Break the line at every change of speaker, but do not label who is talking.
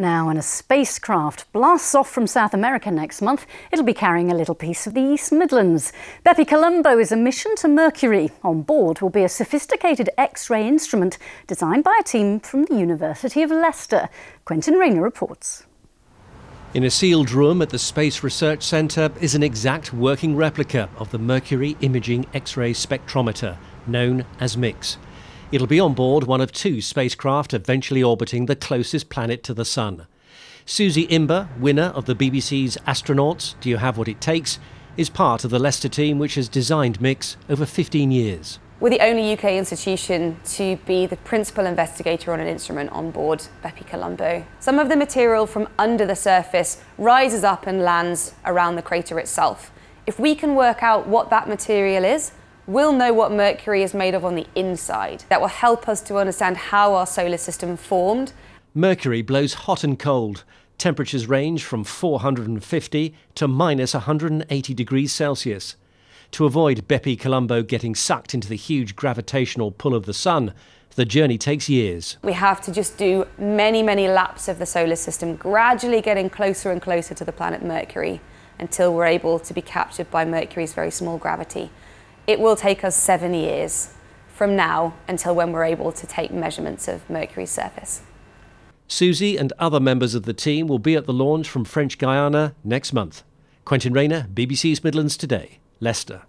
Now, when a spacecraft blasts off from South America next month, it'll be carrying a little piece of the East Midlands. Bepi Colombo is a mission to Mercury. On board will be a sophisticated X-ray instrument designed by a team from the University of Leicester. Quentin Rayner reports.
In a sealed room at the Space Research Centre is an exact working replica of the Mercury Imaging X-ray Spectrometer, known as MIX. It'll be on board one of two spacecraft eventually orbiting the closest planet to the Sun. Susie Imber, winner of the BBC's Astronauts Do You Have What It Takes, is part of the Leicester team which has designed MIX over 15 years.
We're the only UK institution to be the principal investigator on an instrument on board Bepi Colombo. Some of the material from under the surface rises up and lands around the crater itself. If we can work out what that material is, we'll know what Mercury is made of on the inside. That will help us to understand how our solar system formed.
Mercury blows hot and cold. Temperatures range from 450 to minus 180 degrees Celsius. To avoid Bepi Colombo getting sucked into the huge gravitational pull of the Sun, the journey takes years.
We have to just do many, many laps of the solar system, gradually getting closer and closer to the planet Mercury until we're able to be captured by Mercury's very small gravity. It will take us seven years from now until when we're able to take measurements of Mercury's surface.
Susie and other members of the team will be at the launch from French Guiana next month. Quentin Rayner, BBC's Midlands Today, Leicester.